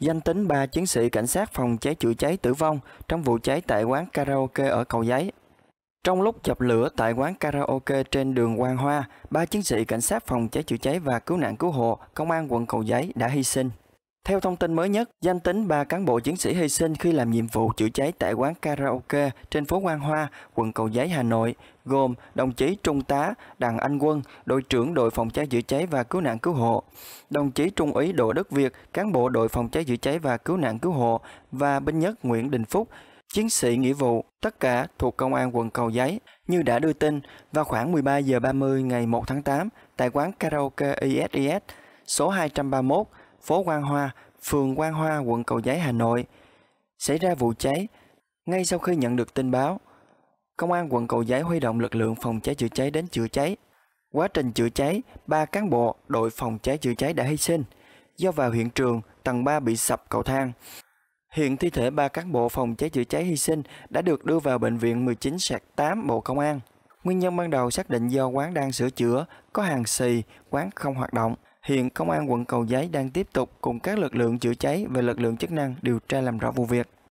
Danh tính 3 chiến sĩ cảnh sát phòng cháy chữa cháy tử vong trong vụ cháy tại quán karaoke ở Cầu Giấy. Trong lúc dập lửa tại quán karaoke trên đường Quang Hoa, ba chiến sĩ cảnh sát phòng cháy chữa cháy và cứu nạn cứu hộ, công an quận Cầu Giấy đã hy sinh. Theo thông tin mới nhất, danh tính ba cán bộ chiến sĩ hy sinh khi làm nhiệm vụ chữa cháy tại quán karaoke trên phố Quang Hoa, quận Cầu Giấy, Hà Nội, gồm đồng chí Trung tá Đặng Anh Quân, đội trưởng đội phòng cháy chữa cháy và cứu nạn cứu hộ, đồng chí Trung úy Đỗ Đức Việt, cán bộ đội phòng cháy chữa cháy và cứu nạn cứu hộ và binh nhất Nguyễn Đình Phúc, chiến sĩ nghĩa vụ, tất cả thuộc Công an quận Cầu Giấy. Như đã đưa tin, vào khoảng 13 giờ 30 ngày 1 tháng 8, tại quán karaoke ISIS số 231, phố Quang Hoa, phường Quang Hoa, quận Cầu Giấy, Hà Nội, xảy ra vụ cháy. Ngay sau khi nhận được tin báo, Công an quận Cầu Giấy huy động lực lượng phòng cháy chữa cháy đến chữa cháy. Quá trình chữa cháy, ba cán bộ đội phòng cháy chữa cháy đã hy sinh do vào hiện trường tầng 3 bị sập cầu thang. Hiện thi thể ba cán bộ phòng cháy chữa cháy hy sinh đã được đưa vào bệnh viện 19 sạc 8 Bộ Công an. Nguyên nhân ban đầu xác định do quán đang sửa chữa, có hàng xì, quán không hoạt động. Hiện Công an quận Cầu Giấy đang tiếp tục cùng các lực lượng chữa cháy và lực lượng chức năng điều tra làm rõ vụ việc.